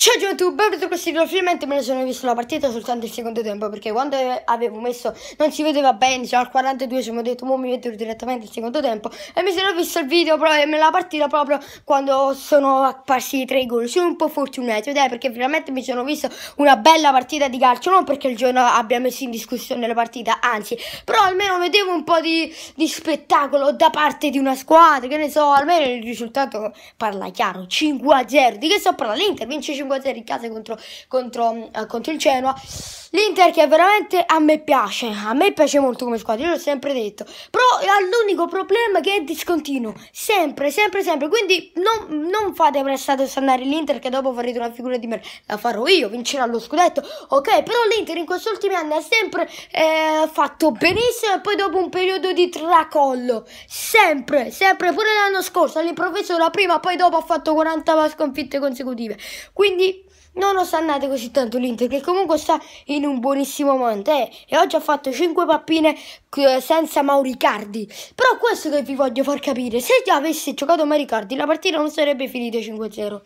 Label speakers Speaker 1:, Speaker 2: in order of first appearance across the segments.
Speaker 1: Ciao gioventù, benvenuti venuto questo video, finalmente me ne sono visto la partita soltanto il secondo tempo perché quando avevo messo non si vedeva bene, cioè al 42 ci ho detto mo mi vedo direttamente il secondo tempo e mi sono visto il video proprio, la partita proprio quando sono apparsi i tre gol, sono un po' fortunato dai perché finalmente mi sono visto una bella partita di calcio, non perché il giorno abbia messo in discussione la partita, anzi però almeno vedevo un po' di, di spettacolo da parte di una squadra, che ne so, almeno il risultato parla chiaro, 5 a 0, di che sto parlando? L'Inter vince 5 Inghilterra in casa contro, contro, eh, contro il Genoa. L'Inter che veramente a me piace, a me piace molto come squadra, io l'ho sempre detto. Però è l'unico problema che è discontinuo, sempre, sempre, sempre. Quindi non, non fate prestate andare l'Inter che dopo farete una figura di me, la farò io, vincerà lo scudetto. Ok, però l'Inter in questi ultimi anni ha sempre eh, fatto benissimo e poi dopo un periodo di tracollo, sempre, sempre, pure l'anno scorso all'improvviso la prima, poi dopo ha fatto 40 sconfitte consecutive. Quindi quindi non osannate così tanto l'Inter che comunque sta in un buonissimo momento eh? e oggi ha fatto 5 pappine eh, senza Mauricardi però questo che vi voglio far capire se già avesse giocato Mauricardi la partita non sarebbe finita 5-0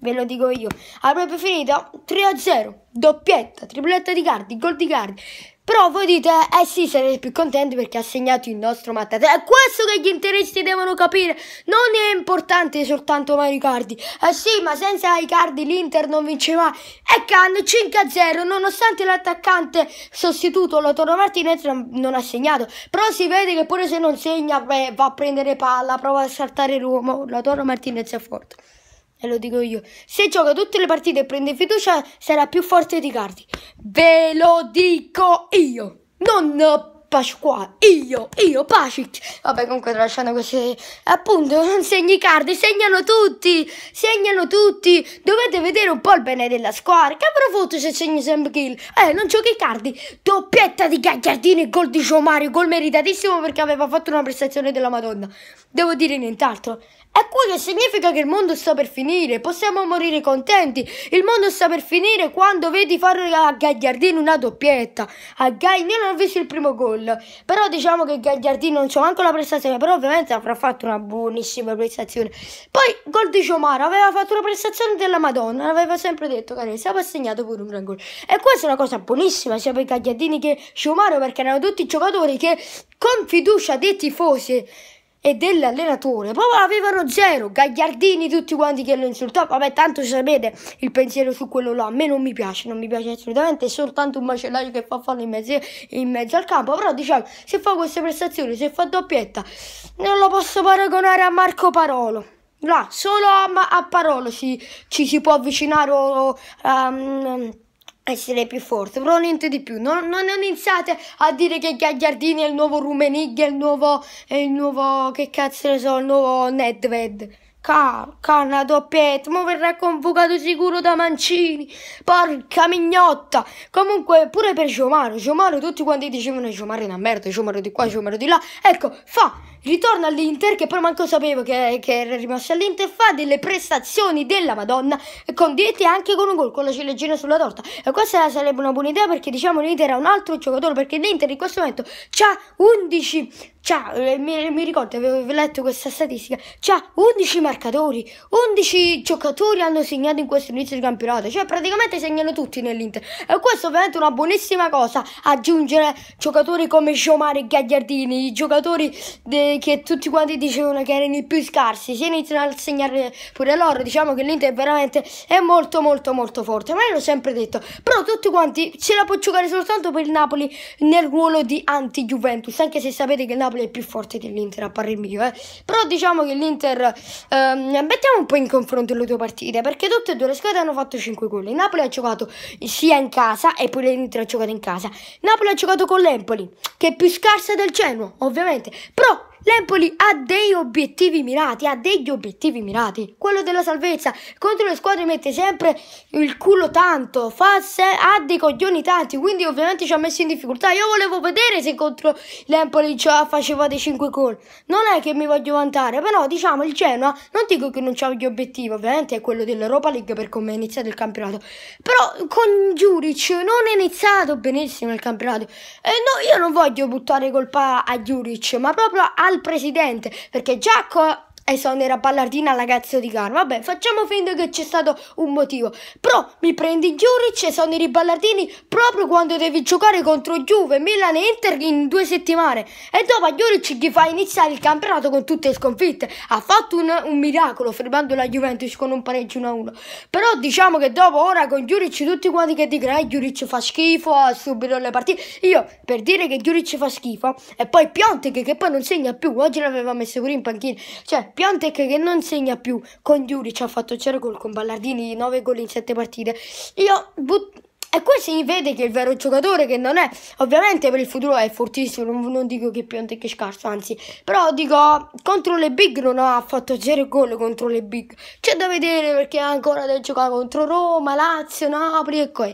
Speaker 1: ve lo dico io avrebbe finito 3-0 doppietta, tripletta di Cardi, gol di Cardi però voi dite, eh sì, sarete più contenti perché ha segnato il nostro Mattatei. È questo che gli interessi devono capire. Non è importante soltanto Mario Cardi. Eh sì, ma senza i Cardi l'Inter non vince mai. E Can 5-0, nonostante l'attaccante sostituto Lotoro Martinez non ha segnato. Però si vede che pure se non segna, beh, va a prendere palla, prova a saltare l'uomo. Lotoro Martinez è forte. E lo dico io. Se gioca tutte le partite e prende fiducia, sarà più forte di Cardi. Ve lo dico io. Non qua, io, io, Pasic. Vabbè, comunque tralasciando così. appunto, non segni i card, segnano tutti, segnano tutti. Dovete vedere un po' il bene della squadra. Che avrò fatto se segni sempre kill? Eh, non giochi i card. Doppietta di Gagliardini, gol di Giomario, gol meritatissimo perché aveva fatto una prestazione della Madonna. Devo dire nient'altro. E quello significa che il mondo sta per finire, possiamo morire contenti. Il mondo sta per finire quando vedi fare a Gagliardini una doppietta. A Gagliardini non ho visto il primo gol gol. Però diciamo che Gagliardini non c'è manco la prestazione, però ovviamente avrà fatto una buonissima prestazione. Poi gol di Ciomara, aveva fatto una prestazione della Madonna, L'aveva sempre detto che aveva segnato pure un gran gol. E questa è una cosa buonissima sia per Gagliardini che Ciomaro perché erano tutti giocatori che con fiducia dei tifosi e dell'allenatore proprio avevano zero, gagliardini tutti quanti che lo insultavano, vabbè tanto sapete il pensiero su quello là, a me non mi piace, non mi piace assolutamente, è soltanto un macellaio che fa fallo in mezzo, in mezzo al campo, però diciamo se fa queste prestazioni, se fa doppietta, non lo posso paragonare a Marco Parolo. Là, solo a, a Parolo si, ci si può avvicinare o, um, essere più forte, però niente di più. Non, non, non iniziate a dire che Gagliardini è il nuovo Rumenig, è il nuovo, è il nuovo, che cazzo ne so, il nuovo Nedved. Car, canna doppietta, mo verrà convocato sicuro da Mancini, porca mignotta. Comunque, pure per Giomaro, Giomaro, tutti quanti dicevano Giomaro è una merda, Giomaro di qua, Giomaro di là. Ecco, fa, ritorna all'Inter che poi manco sapevo che, che era rimasto all'Inter fa delle prestazioni della Madonna condite anche con un gol con la ciliegina sulla torta e questa sarebbe una buona idea perché diciamo l'Inter ha un altro giocatore perché l'Inter in questo momento ha 11 c'ha, eh, mi, mi, ricordo, avevo letto questa statistica, c'ha 11 marcatori, 11 giocatori hanno segnato in questo inizio di campionato, cioè praticamente segnano tutti nell'Inter. E questo ovviamente è una buonissima cosa, aggiungere giocatori come Giomare e Gagliardini, giocatori de, che, tutti quanti dicevano che erano i più scarsi, si iniziano a segnare pure loro, diciamo che l'Inter veramente è molto molto molto forte, ma io l'ho sempre detto, però tutti quanti ce la può giocare soltanto per il Napoli nel ruolo di anti-Juventus, anche se sapete che il Napoli è più forte dell'Inter a parer mio, eh. però diciamo che l'Inter, ehm, mettiamo un po' in confronto le due partite, perché tutte e due le squadre hanno fatto 5 gol, il Napoli ha giocato sia in casa e poi l'Inter ha giocato in casa, Napoli ha giocato con l'Empoli, che è più scarsa del Genoa, ovviamente, però l'Empoli ha dei obiettivi mirati, ha degli obiettivi mirati. Quello della salvezza contro le squadre mette sempre il culo tanto, se, ha dei coglioni tanti, quindi ovviamente ci ha messo in difficoltà. Io volevo vedere se contro l'Empoli faceva dei 5 gol. Non è che mi voglio vantare, però diciamo il Genoa, non dico che non c'ha gli obiettivi, ovviamente è quello dell'Europa League per come è iniziato il campionato. Però con Juric non è iniziato benissimo il campionato. E no, io non voglio buttare colpa a Juric, ma proprio a al presidente, perché già co- esonera ballardina alla cazzo di carne. Vabbè, facciamo finta che c'è stato un motivo. Però mi prendi Giuric e sono i ballardini proprio quando devi giocare contro Juve, Milan e Inter in due settimane. E dopo a Giuric gli fa iniziare il campionato con tutte le sconfitte. Ha fatto un, un miracolo fermando la Juventus con un pareggio 1-1. Però diciamo che dopo ora con Giuric tutti quanti che dicono eh Giuric fa schifo, ha subito le partite. Io per dire che Giuric fa schifo e poi Piontek che poi non segna più. Oggi l'aveva messo pure in panchina. Cioè, Piontek che non segna più, con Diuric ha fatto 0 gol, con Ballardini 9 gol in 7 partite. Io butto... E qui si vede che il vero giocatore che non è, ovviamente per il futuro è fortissimo, non, non dico che Piontek è scarso, anzi, però dico contro le big non ha fatto 0 gol contro le big. C'è da vedere perché ancora deve giocare contro Roma, Lazio, Napoli e poi.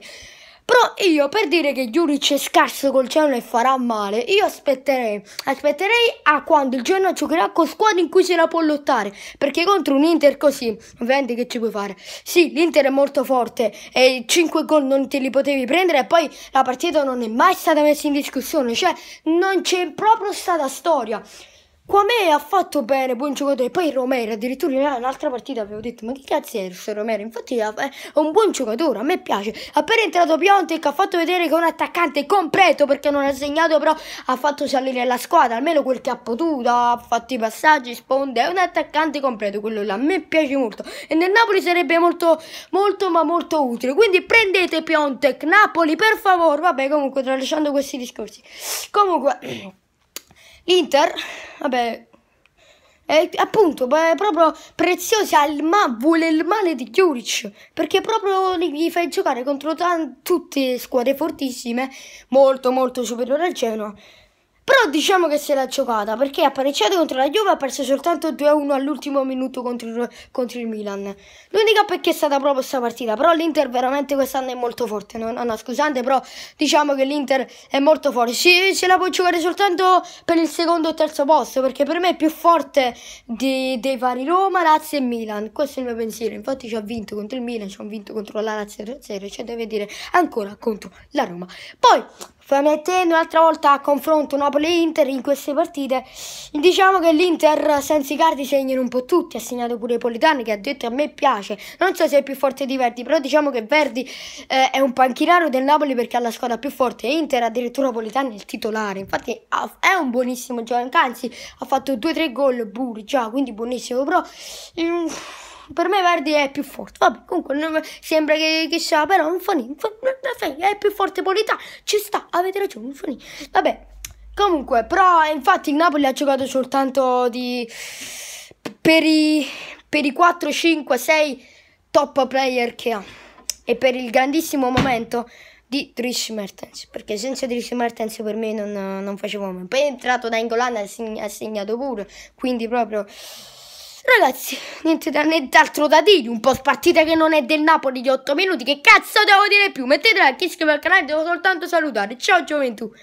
Speaker 1: Però io per dire che Juric è scarso col cielo e farà male, io aspetterei, aspetterei a quando il Genoa giocherà con squadre in cui se la può lottare, perché contro un Inter così, ovviamente che ci puoi fare? Sì, l'Inter è molto forte e 5 gol non te li potevi prendere e poi la partita non è mai stata messa in discussione, cioè non c'è proprio stata storia. Quame ha fatto bene, buon giocatore. Poi Romero, addirittura in un'altra partita avevo detto: Ma che cazzo è questo Romero? Infatti è un buon giocatore, a me piace. Appena entrato Piontek ha fatto vedere che è un attaccante completo perché non ha segnato, però ha fatto salire la squadra, almeno quel che ha potuto, ha fatto i passaggi, sponde. È un attaccante completo quello là, a me piace molto. E nel Napoli sarebbe molto, molto, ma molto utile. Quindi prendete Piontek, Napoli, per favore. Vabbè, comunque, tralasciando questi discorsi. Comunque... L'Inter, vabbè, è, eh, appunto, è proprio preziosa al ma vuole il male di Juric, perché proprio gli fai giocare contro tutte squadre fortissime, molto molto superiore al Genoa. Però diciamo che se l'ha giocata perché ha pareggiato contro la Juve, ha perso soltanto 2-1 all'ultimo minuto contro il, contro il Milan. L'unica perché è stata proprio questa partita, però l'Inter veramente quest'anno è molto forte, non, no, scusate, però diciamo che l'Inter è molto forte. Se, se la può giocare soltanto per il secondo o terzo posto, perché per me è più forte di, dei vari Roma, Lazio e Milan. Questo è il mio pensiero, infatti ci ha vinto contro il Milan, ci ha vinto contro la Lazio 3-0, cioè deve dire ancora contro la Roma. Poi, mettendo un'altra volta a confronto una Napoli e Inter in queste partite, diciamo che l'Inter senza i cardi segnano un po' tutti, ha segnato pure Politani che ha detto a me piace, non so se è più forte di Verdi, però diciamo che Verdi eh, è un panchinaro del Napoli perché ha la squadra più forte, Inter addirittura Politani è il titolare, infatti è un buonissimo gioco. anzi ha fatto 2-3 gol pure già, quindi buonissimo, però... Mm, per me Verdi è più forte. Vabbè, comunque sembra che chissà, però non fa niente. È più forte Politani. Ci sta, avete ragione, non fa niente. Vabbè. Comunque, però, infatti il Napoli ha giocato soltanto di... per i, per i 4, 5, 6 top player che ha e per il grandissimo momento di Trish Mertens perché senza Trish Mertens per me non, non facevamo poi è entrato da Ingolanda e ha segnato pure quindi proprio ragazzi niente da, nient'altro da dire un po' spartita che non è del Napoli di 8 minuti che cazzo devo dire più mettete like iscrivetevi al canale devo soltanto salutare ciao gioventù